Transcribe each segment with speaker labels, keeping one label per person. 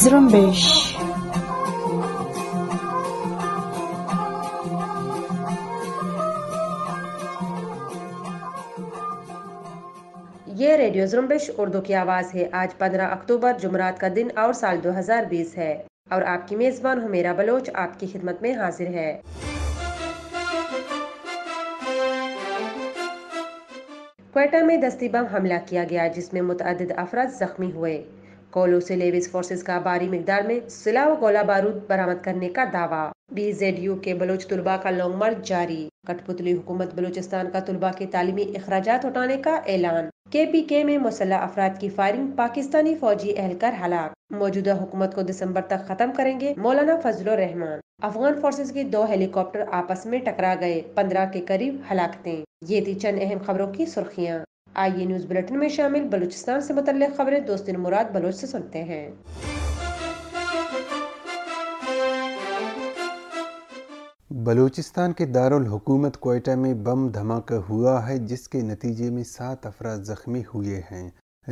Speaker 1: ये रेडियो जुम्बिश उर्दू की आवाज़ है आज 15 अक्टूबर जुमरात का दिन और साल 2020 है और आपकी मेज़बान मेरा बलोच आपकी खिदमत में हाजिर है क्वेटा में दस्ती बम हमला किया गया जिसमें मुतद अफराज जख्मी हुए कोलो से लेविस फोर्सेस का भारी मकदार में सिला व गोला बारूद बरामद करने का दावा बीजेडयू के बलोच तुलबा का लॉन्ग मार्च जारी कठपुतली हुकूमत बलूचिस्तान का तुलबा के तालीमी अखराज उठाने का ऐलान के पी के में मुसल्ह अफराद की फायरिंग पाकिस्तानी फौजी एहलकार हलाक मौजूदा हुकूमत को दिसंबर तक खत्म करेंगे मौलाना फजल रहमान अफगान फोर्सेज के दो हेलीकॉप्टर आपस में टकरा गए पंद्रह के करीब हलाकते ये थी चंद अहम खबरों की सुर्खियाँ आइए न्यूज बुलेटिन में शामिल बलूचिस्तान से मुतल खबरें दोस्तिन मुराद बलोच से सुनते हैं
Speaker 2: बलूचिस्तान के दारुल हुकूमत कोयटा में बम धमाका हुआ है जिसके नतीजे में सात अफराद ज़ख्मी हुए हैं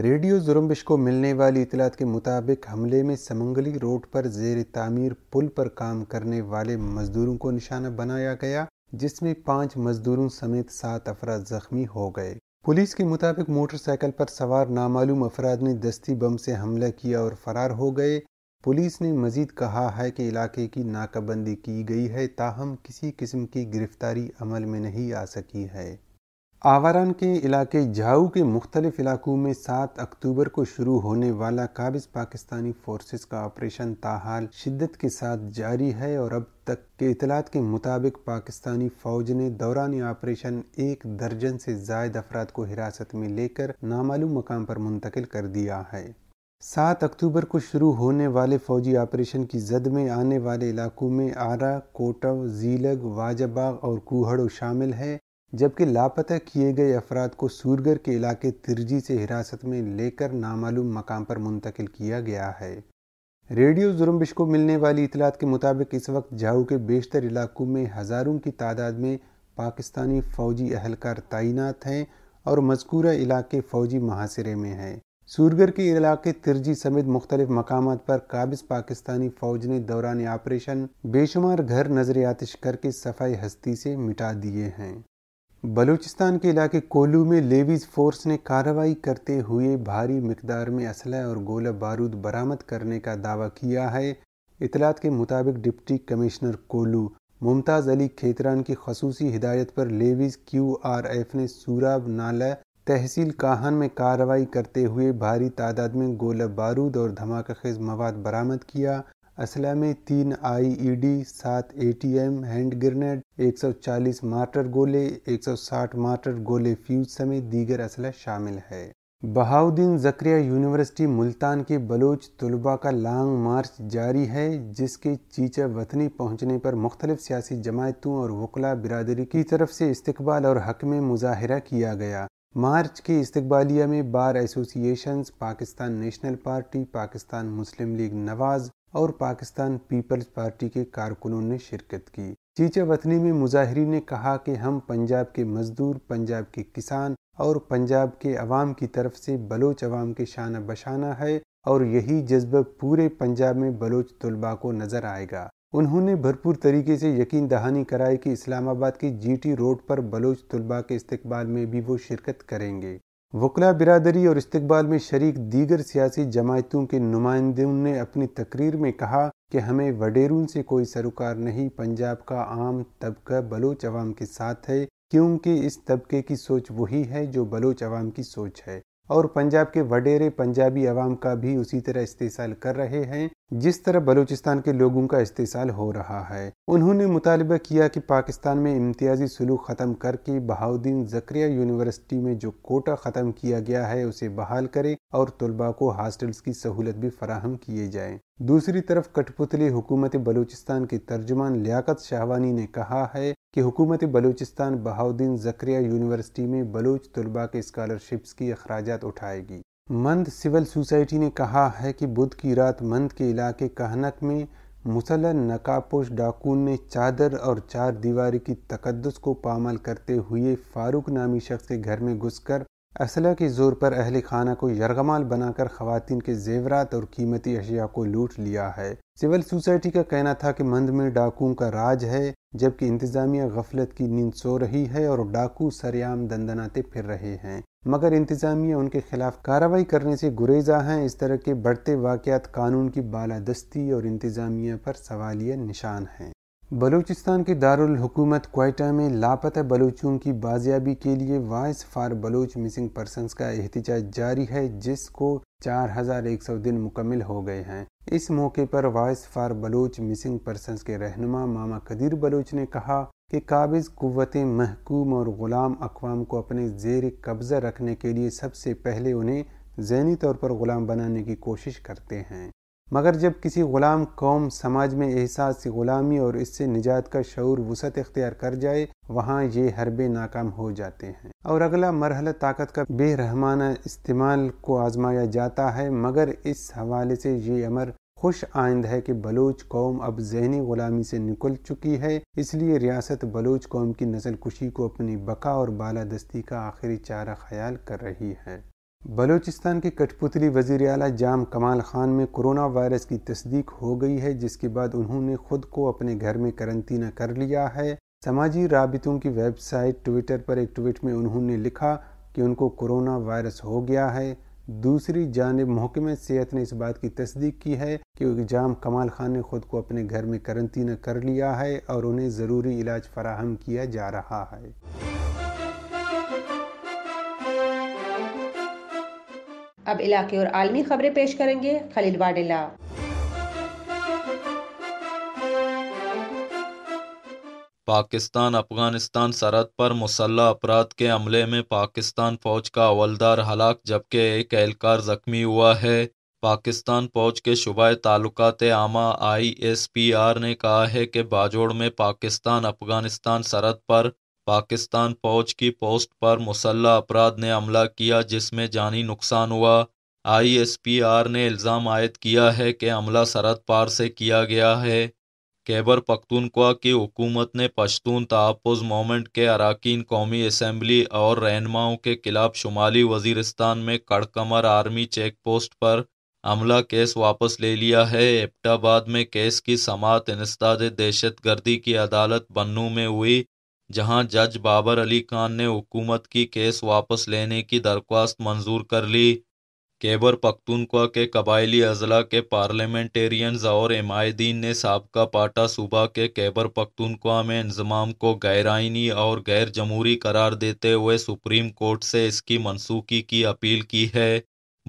Speaker 2: रेडियो जुर्मबिश को मिलने वाली इतलात के मुताबिक हमले में समंगली रोड पर जेर तामीर पुल पर काम करने वाले मजदूरों को निशाना बनाया गया जिसमें पाँच मजदूरों समेत सात अफराद ज़ख्मी हो गए पुलिस के मुताबिक मोटरसाइकिल पर सवार नामालूम अफराद ने दस्ती बम से हमला किया और फरार हो गए पुलिस ने मजीद कहा है कि इलाके की नाकाबंदी की गई है ताहम किसी किस्म की गिरफ्तारी अमल में नहीं आ सकी है आवारान के इलाके झाऊ के मुख्तलिफ इलाकों में सात अक्टूबर को शुरू होने वाला काबिज पाकिस्तानी फोर्सेस का ऑपरेशन ताहाल शिद्दत के साथ जारी है और अब तक के इतलात के मुताबिक पाकिस्तानी फौज ने दौरान ऑपरेशन एक दर्जन से जायद अफराद को हिरासत में लेकर नामालूम मकाम पर मुंतकिल कर दिया है सात अक्टूबर को शुरू होने वाले फौजी ऑपरेशन की जद में आने वाले इलाकों में आरा कोटव जीलग वाजबाग और कुहड़ो शामिल है जबकि लापता किए गए अफराद को सूरगर के इलाके तिरजी से हिरासत में लेकर नामालूम मकाम पर मुंतकिल किया गया है रेडियो जुर्मबिश को मिलने वाली इतलात के मुताबिक इस वक्त जाऊ के बेशतर इलाकों में हज़ारों की तादाद में पाकिस्तानी फ़ौजी अहलकार तैनात हैं और मजकूरा इलाके फ़ौजी महासरे में हैं सूरगर के इलाके तिरजी समेत मुख्तलिफ मकाम पर काबिज पाकिस्तानी फ़ौज ने दौरान ऑपरेशन बेशुमार घर नजर आतिश करके सफाई हस्ती से मिटा दिए हैं बलूचिस्तान के इलाके कोलू में लेवीज फोर्स ने कार्रवाई करते हुए भारी मकदार में असलह और गोला बारूद बरामद करने का दावा किया है इतलात के मुताबिक डिप्टी कमिश्नर कोलू मुमताज़ अली खेतरान की खसूसी हिदायत पर लेवीज क्यू आर एफ ने सूराब नाला तहसील काहन में कार्रवाई करते हुए भारी तादाद में गोला बारूद और धमाका खेज मवाद बरामद किया असला में तीन आईईडी, सात एटीएम, हैंड ग्रेनेड 140 मार्टर गोले 160 मार्टर गोले फ्यूज समेत दीगर असला शामिल है बहाउद्दीन जक्रिया यूनिवर्सिटी मुल्तान के बलोच तलबा का लॉन्ग मार्च जारी है जिसके चीचा वतनी पहुंचने पर मुख्तलिफ सियासी जमायतों और वकला बिरादरी की तरफ से इस्तबाल और हक में मुजाहरा किया गया मार्च के इस्तबालिया में bar associations Pakistan National Party Pakistan Muslim League Nawaz और पाकिस्तान पीपल्स पार्टी के कारकुनों ने शिरकत की चीचा वतनी में मुजाहरी ने कहा कि हम पंजाब के मजदूर पंजाब के किसान और पंजाब के अवाम की तरफ से बलोच अवाम के शाना बशाना है और यही जज्बा पूरे पंजाब में बलोच तलबा को नजर आएगा उन्होंने भरपूर तरीके से यकीन दहानी कराई कि इस्लामाबाद के जीटी रोड पर बलोच तलबा के इस्तकबाल में भी वो शिरकत करेंगे वकला बिरादरी और इस्तबाल में शरीक दीगर सियासी जमायतों के नुमाइंदों ने अपनी तकरीर में कहा कि हमें वडेरून से कोई सरोकार नहीं पंजाब का आम तबका बलोच अवाम के साथ है क्योंकि इस तबके की सोच वही है जो बलोच अवाम की सोच है और पंजाब के वडेरे पंजाबी अवाम का भी उसी तरह इस्तेसाल कर रहे हैं जिस तरह बलूचिस्तान के लोगों का इस्तेसाल हो रहा है उन्होंने मुतालबा किया कि पाकिस्तान में इम्तियाजी सलूक ख़त्म करके बहाउद्दीन जक्रिया यूनिवर्सिटी में जो कोटा ख़त्म किया गया है उसे बहाल करें और तलबा को हॉस्टल्स की सहूलत भी फराहम किए जाए दूसरी तरफ कठपुतली हुकूमत बलूचिस्तान के तर्जुमान लियाकत शाहवानी ने कहा है कि हुकूमत बलूचिस्तान बहाउद्दीन जक्रिया यूनिवर्सिटी में बलूच तलबा के स्कॉलरशिप्स की अखराज उठाएगी मंद सिविल सोसाइटी ने कहा है कि बुध की रात मंद के इलाके कहनक में मुसलन नकापोश डाकून ने चादर और चार दीवारी की तकदस को पामल करते हुए फारूक नामी शख्स के घर में घुसकर असला के जोर पर अहल खाना को यरगमाल बनाकर खातन के जेवरात और कीमती अशिया को लूट लिया है सिविल सोसाइटी का कहना था कि मंद में डाकुओं का राज है जबकि इंतजामिया गफलत की नींद सो रही है और डाकू सरेआम दंदनाते फिर रहे हैं मगर इंतज़ामिया उनके खिलाफ कार्रवाई करने से गुरेजा हैं इस तरह के बढ़ते वाकयात कानून की बालादस्ती और इंतज़ामिया पर सवालिया निशान हैं बलूचिस्तान के दारुल हुकूमत कोयटा में लापता बलूचों की बाजियाबी के लिए voice for Baloch missing persons का एहतजाज जारी है जिसको 4100 दिन मुकम्मल हो गए हैं इस मौके पर voice for Baloch missing persons के रहनुमा मामा कदीर बलूच ने कहा कि काबिज़ क़वत महकूम और ग़ुलाम अकवाम को अपने जेर कब्ज़ा रखने के लिए सबसे पहले उन्हें जहनी तौर पर ग़ुलाम बनाने की कोशिश करते हैं मगर जब किसी ग़ुलाम कौम समाज में एहसास ग़ुलामी और इससे निजात का शूर वसत इख्तियार कर जाए वहाँ ये हरबे नाकाम हो जाते हैं और अगला मरहला ताकत का बेरहमाना इस्तेमाल को आजमाया जाता है मगर इस हवाले से ये अमर खुश आइंद है कि बलोच कौम अब जहनी ग़ुलामी से निकल चुकी है इसलिए रियासत बलोच कौम की नस्ल कुशी को अपनी बका और बाला दस्ती का आखिरी चारा ख्याल कर रही है बलूचिस्तान के कठपुतली वजीर अला जाम कमाल खान में कोरोना वायरस की तस्दीक हो गई है जिसके बाद उन्होंने खुद को अपने घर में करंतना कर लिया है समाजी राबितों की वेबसाइट ट्विटर पर एक ट्वीट में उन्होंने लिखा कि उनको कोरोना वायरस हो गया है दूसरी जानब महकमे सेहत ने इस बात की तस्दीक की है कि जाम कमाल खान ने खुद को अपने घर में करंतना कर लिया है और उन्हें ज़रूरी इलाज फराहम किया जा रहा है
Speaker 1: अब इलाके और आलमी खबरें पेश करेंगे खलील वाडेला
Speaker 3: पाकिस्तान अफगानिस्तान सरहद पर मुसल्ह अपराध के हमले में पाकिस्तान फौज का अवलदार हलाक जबकि एक एहलकार जख्मी हुआ है पाकिस्तान फौज के शुबा ताल्लुकात आमा आई एस पी आर ने कहा है कि बाजोड़ में पाकिस्तान अफगानिस्तान सरहद पर पाकिस्तान फौज की पोस्ट पर मुसल्ह अपराध ने हमला किया जिसमें जानी नुकसान हुआ आई एस पी आर ने इल्ज़ाम आयद किया है कि हमला सरहद पार से किया गया है खैबर पख्तूनख्वा की हुकूमत ने पश्तून तहफ़ मोमेंट के अरकान कौमी असम्बली और रहनमाओं के खिलाफ शुमाली वजीरस्तान में कड़कमर आर्मी चेक पोस्ट पर हमला केस वापस ले लिया है एबटाबाद में केस की समात इंसदाद दहशत गर्दी की अदालत बन्नू में हुई जहां जज बाबर अली खान ने हुकूमत की केस वापस लेने की दरख्वास्त मंजूर कर ली कैबर पख्तूनख्वा के कबायली अजला के पार्लियामेंटेरियन और एमायदीन ने सबका पाटा सूबा के कैबर पख्तूनख्वा में इंजमाम को गैराइनी और गैर जमहूरी करार देते हुए सुप्रीम कोर्ट से इसकी मनसूखी की अपील की है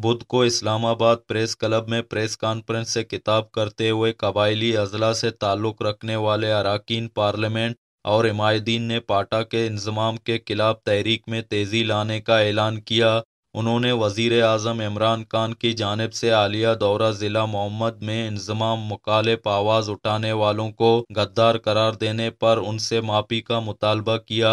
Speaker 3: बुध को इस्लामाबाद प्रेस क्लब में प्रेस कॉन्फ्रेंस से खिताब करते हुए कबायली अजला से ताल्लुक़ रखने वाले अरकान पार्लियामेंट और एमायदीन ने पाटा के इंजमाम के खिलाफ तहरीक में तेज़ी लाने का ऐलान किया उन्होंने वज़ी अजम इमरान खान की जानब से आलिया दौरा ज़िला मोहम्मद में इंजमाम मकाले आवाज़ उठाने वालों को गद्दार करार देने पर उनसे माफ़ी का मुतालबा किया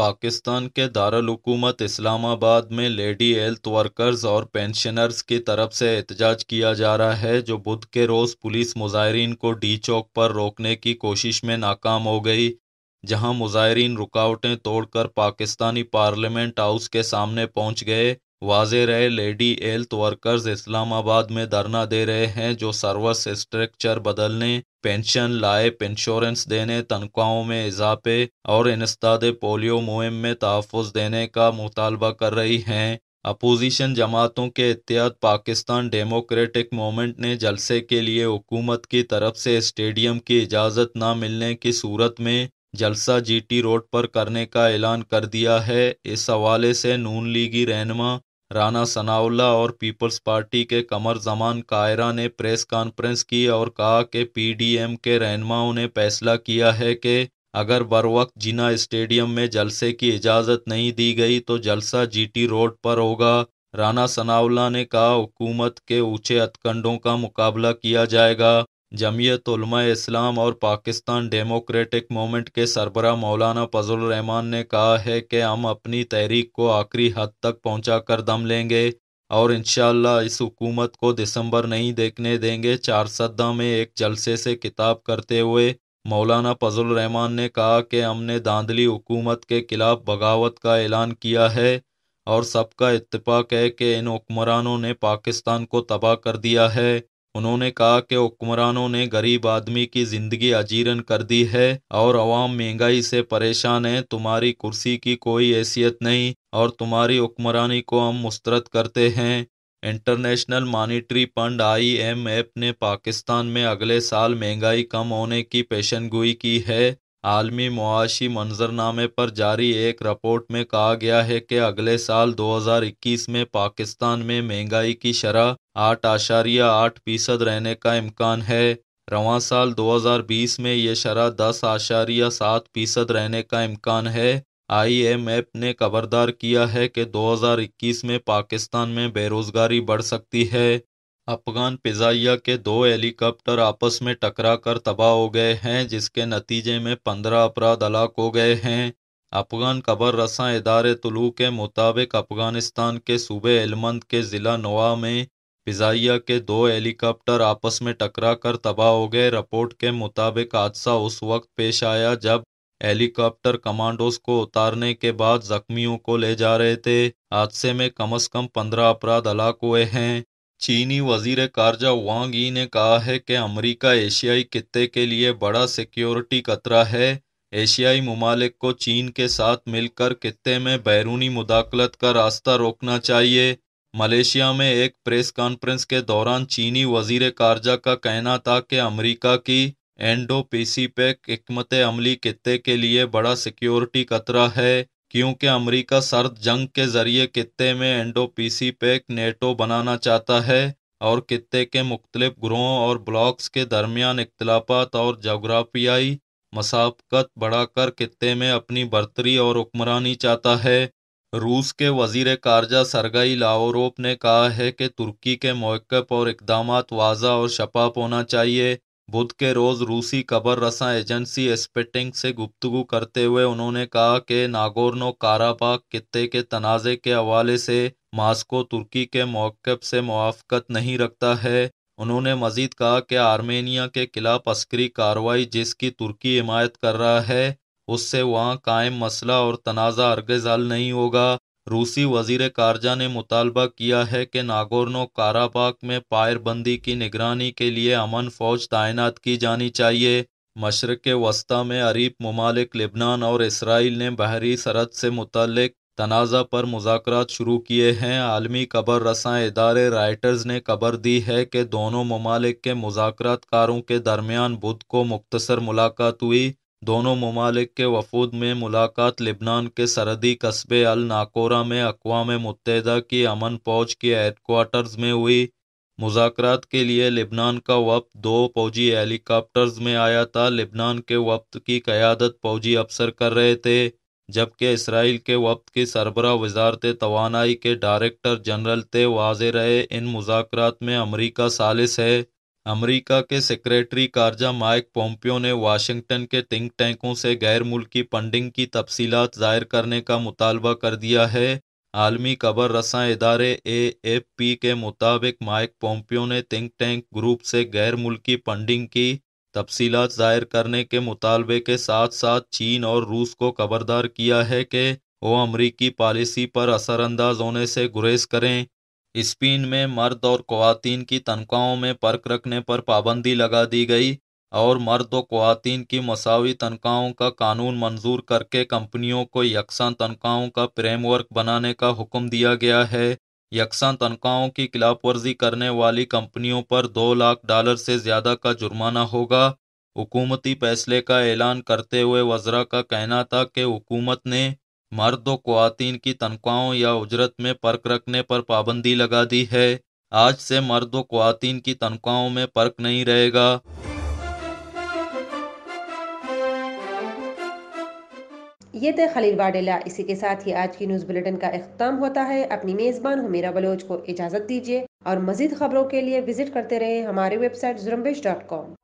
Speaker 3: पाकिस्तान के दारकूमत इस्लामाबाद में लेडी हेल्थ वर्कर्स और पेंशनर्स की तरफ से एहतजाज किया जा रहा है जो बुध के रोज़ पुलिस मुजाहरीन को डी चौक पर रोकने की कोशिश में नाकाम हो गई जहां मुजाहरीन रुकावटें तोड़कर पाकिस्तानी पार्लियामेंट हाउस के सामने पहुंच गए वाज रहे लेडी हेल्थ वर्कर्स इस्लामाबाद में धरना दे रहे हैं जो सर्विस स्ट्रक्चर बदलने पेंशन लाइफ इंश्योरेंस देने तनख्वाहों में इजाफे और इंस्ताद पोलियो मुहिम में तहफ़ देने का मुतालबा कर रही हैं अपोजिशन जमातों के एहतियात पाकिस्तान डेमोक्रेटिक मोमेंट ने जलसे के लिए हुकूमत की तरफ से स्टेडियम की इजाज़त ना मिलने की सूरत में जलसा जीटी रोड पर करने का ऐलान कर दिया है इस हवाले से नून लीगी रहनमा राना सनाउल्ला और पीपल्स पार्टी के कमर जमान कायरा ने प्रेस कॉन्फ्रेंस की और कहा कि पीडीएम के रहनुमाओं ने फैसला किया है कि अगर बर वक्त जिना स्टेडियम में जलसे की इजाज़त नहीं दी गई तो जलसा जीटी रोड पर होगा राना सनावला ने कहा हुकूमत के ऊंचे हथकंडों का मुकाबला किया जाएगा जमीयत इस्लाम और पाकिस्तान डेमोक्रेटिक मोमेंट के सरबरा मौलाना रहमान ने कहा है कि हम अपनी तहरीक को आखिरी हद तक पहुँचा कर दम लेंगे और इन इस हुकूमत को दिसंबर नहीं देखने देंगे चार सद्दा में एक जलसे से किताब करते हुए मौलाना रहमान ने कहा कि हमने दांधली हुकूमत के खिलाफ बगावत का ऐलान किया है और सबका इतफाक़ है कि इन हुक्मरानों ने पाकिस्तान को तबाह कर दिया है उन्होंने कहा कि हुक्मरानों ने गरीब आदमी की जिंदगी अजीरन कर दी है और अवाम महंगाई से परेशान है तुम्हारी कुर्सी की कोई हैसियत नहीं और तुम्हारी हुक्मरानी को हम मुस्तरद करते हैं इंटरनेशनल मॉनिटरी फंड आईएमएफ ने पाकिस्तान में अगले साल महंगाई कम होने की पेशनगोई की है आलमी मुआशी मंजरनामे पर जारी एक रिपोर्ट में कहा गया है कि अगले साल 2021 में पाकिस्तान में महंगाई की शरह आठ आशारिया आठ फीसद रहने का इम्कान है रवा साल 2020 में ये शरह दस आशारिया सात फीसद रहने का इम्कान है आईएमएफ ने खबरदार किया है कि 2021 में पाकिस्तान में बेरोज़गारी बढ़ सकती है अफगान पिजाइया के दो हेलीकॉप्टर आपस में टकरा कर तबाह हो गए हैं जिसके नतीजे में पंद्रह अपराध हलाक हो गए हैं अफगान कबर रसा इदारे तुलू के मुताबिक अफगानिस्तान के सूबे एलमंद के ज़िला नोआ में पिजाइया के दो हेलीकॉप्टर आपस में टकरा कर तबाह हो गए रिपोर्ट के मुताबिक हादसा उस वक्त पेश आया जब हेलीकॉप्टर कमांडोज को उतारने के बाद जख्मियों को ले जा रहे थे हादसे में कम अज कम पंद्रह अपराध हलाक हुए हैं चीनी वजीर खारजा वांग ई ने कहा है कि अमेरिका एशियाई खत्े के लिए बड़ा सिक्योरिटी खतरा है एशियाई ममालिक को चीन के साथ मिलकर खत्े में बैरूनी मुदाखलत का रास्ता रोकना चाहिए मलेशिया में एक प्रेस कॉन्फ्रेंस के दौरान चीनी वजीर खारजा का कहना था कि अमरीका की एंडो पी सी पैक हमत अमली खत्े के लिए बड़ा सिक्योरिटी खतरा है क्योंकि अमेरिका सर्द जंग के जरिए खत्े में एंडो पैक नेटो बनाना चाहता है और खत्े के मुख्तलिफ ग्रोहों और ब्लॉक्स के दरमियान इख्तलाफात और जोग्राफियाई मसाफकत बढ़ाकर खत्े में अपनी बरतरी और हुक्मरानी चाहता है रूस के वजीर खारजा सरगई लाओरोप ने कहा है कि तुर्की के मौक़ और इकदाम वाजा और शफाफ होना चाहिए बुध के रोज रूसी खबर रसा एजेंसी एस्पेटिंग से गुप्तगु करते हुए उन्होंने कहा कि नागोर्नो काराबाग खत्े के तनाज़े के हवाले से मास्को तुर्की के मौक़ से मुआफ़त नहीं रखता है उन्होंने मजीद कहा कि आर्मेनिया के खिलाफ अस्करी कार्रवाई जिसकी तुर्की हिमायत कर रहा है उससे वहाँ कायम मसला और तनाज़ा हरगज हल नहीं होगा रूसी वजीर खारजा ने मुतालबा किया है कि नागोर्नो काराबाग में पायरबंदी की निगरानी के लिए अमन फौज तैनात की जानी चाहिए मशरक़ वस्ती में अरीब ममालिक लेबनान और इसराइल ने बहरी सरहद से मुतलक तनाज़ा पर मुजाकर शुरू किए हैं आलमी कबर रसां इदारे राइटर्स ने खबर दी है कि दोनों ममालिक के कारों के दरमियान बुध को मुख्तसर मुलाकात हुई दोनों ममालिक के वफूद में मुलाकात लिबनान के सरहदी कस्बे अल नाकोरा में अकवा मुतहदा की अमन फौज के हेडकोार्टर्स में हुई मुजाकर के लिए लिबनान का वफ्त दो फौजी हेलीकॉप्टर्स में आया था लिबनान के वफ्त की क़्यादत फौजी अफसर कर रहे थे जबकि इसराइल के वक्त की सरबरा वजारत तोानाई के डायरेक्टर जनरल थे वाज रहे इन मुजाकर में अमरीका सालिस है अमेरिका के सेक्रेटरी कारजा माइक पोम्पियो ने वाशिंगटन के थिंक टैंकों से गैर मुल्की फंडिंग की तफसीलात जाहिर करने का मुतालबा कर दिया है आलमी कबर रसा इदारे ए एफ पी के मुताबिक माइक पोम्पियो ने थिंक टैंक ग्रुप से गैर मुल्की फंडिंग की तफसीलात जाहिर करने के मुतालबे के साथ साथ चीन और रूस को खबरदार किया है कि वो अमरीकी पॉलिसी पर असरअंदाज होने से गुरेज करें स्पेन में मर्द और खुवान की तनख्वाहों में फ़र्क रखने पर पाबंदी लगा दी गई और मर्द और खुवान की मसावी तनख्वाहों का कानून मंजूर करके कंपनियों को यकसा तनख्वाहों का फ्रेमवर्क बनाने का हुक्म दिया गया है यकसा तनख्वाहों की खिलाफवर्जी करने वाली कंपनियों पर दो लाख डॉलर से ज़्यादा का जुर्माना होगा हुकूमती फैसले का ऐलान करते हुए वज्रा का कहना था कि हुकूमत ने मर्दों खुवान की तनख्वाहों या उजरत में पर्क रखने पर पाबंदी लगा दी है आज से मर्दों खुवान की तनख्वाहों में पर्क नहीं रहेगा
Speaker 1: ये थे खलील वाडेला इसी के साथ ही आज की न्यूज़ बुलेटिन का अख्ताम होता है अपनी मेज़बान हमीरा बलोच को इजाज़त दीजिए और मजीद खबरों के लिए विजिट करते रहे हमारे वेबसाइट जुरम्बेश डॉट कॉम